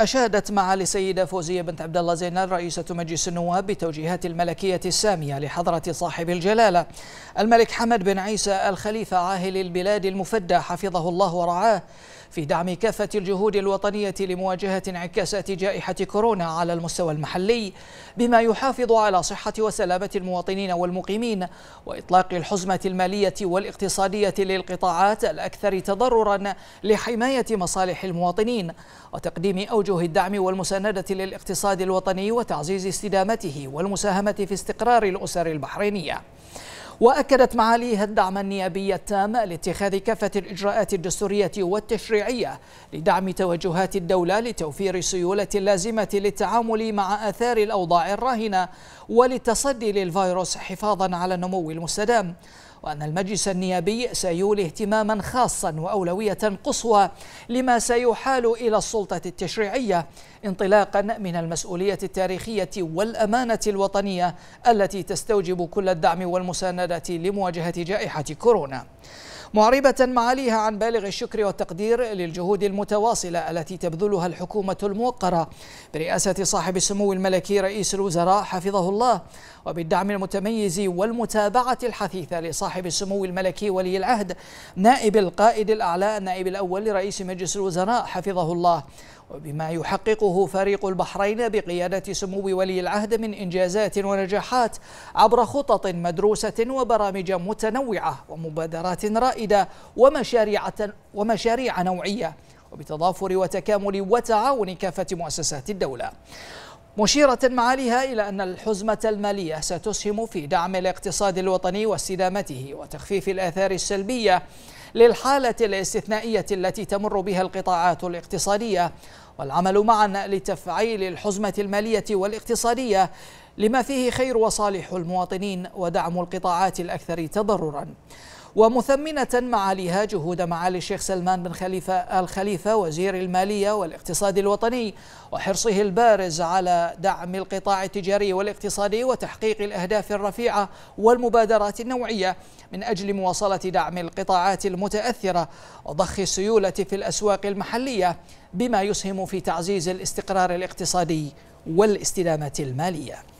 أشادت معالي السيدة فوزية بنت عبد الله زينال رئيسة مجلس النواب بتوجيهات الملكية السامية لحضرة صاحب الجلالة الملك حمد بن عيسى الخليفة عاهل البلاد المفدى حفظه الله ورعاه في دعم كافة الجهود الوطنية لمواجهة انعكاسات جائحة كورونا على المستوى المحلي بما يحافظ على صحة وسلامة المواطنين والمقيمين وإطلاق الحزمة المالية والاقتصادية للقطاعات الأكثر تضررا لحماية مصالح المواطنين وتقديم أوجه وجوه الدعم والمساندة للاقتصاد الوطني وتعزيز استدامته والمساهمة في استقرار الأسر البحرينية وأكدت معاليها الدعم النيابي التام لاتخاذ كافة الإجراءات الدستورية والتشريعية لدعم توجهات الدولة لتوفير السيولة اللازمة للتعامل مع آثار الأوضاع الراهنة وللتصدي للفيروس حفاظا على النمو المستدام وأن المجلس النيابي سيولي اهتماما خاصا وأولوية قصوى لما سيحال إلى السلطة التشريعية انطلاقا من المسؤولية التاريخية والأمانة الوطنية التي تستوجب كل الدعم والمساندة لمواجهة جائحة كورونا معربة معاليها عن بالغ الشكر والتقدير للجهود المتواصلة التي تبذلها الحكومة الموقرة برئاسة صاحب السمو الملكي رئيس الوزراء حفظه الله وبالدعم المتميز والمتابعة الحثيثة لصاحب السمو الملكي ولي العهد نائب القائد الأعلى النائب الأول لرئيس مجلس الوزراء حفظه الله وبما يحققه فريق البحرين بقيادة سمو ولي العهد من إنجازات ونجاحات عبر خطط مدروسة وبرامج متنوعة ومبادرات رائدة ومشاريع, ومشاريع نوعية وبتضافر وتكامل وتعاون كافة مؤسسات الدولة مشيرة معاليها إلى أن الحزمة المالية ستسهم في دعم الاقتصاد الوطني واستدامته وتخفيف الآثار السلبية للحالة الاستثنائية التي تمر بها القطاعات الاقتصادية والعمل معا لتفعيل الحزمة المالية والاقتصادية لما فيه خير وصالح المواطنين ودعم القطاعات الأكثر تضرراً ومثمنة معاليها جهود معالي الشيخ سلمان بن خليفة الخليفة وزير المالية والاقتصاد الوطني وحرصه البارز على دعم القطاع التجاري والاقتصادي وتحقيق الأهداف الرفيعة والمبادرات النوعية من أجل مواصلة دعم القطاعات المتأثرة وضخ السيولة في الأسواق المحلية بما يسهم في تعزيز الاستقرار الاقتصادي والاستدامة المالية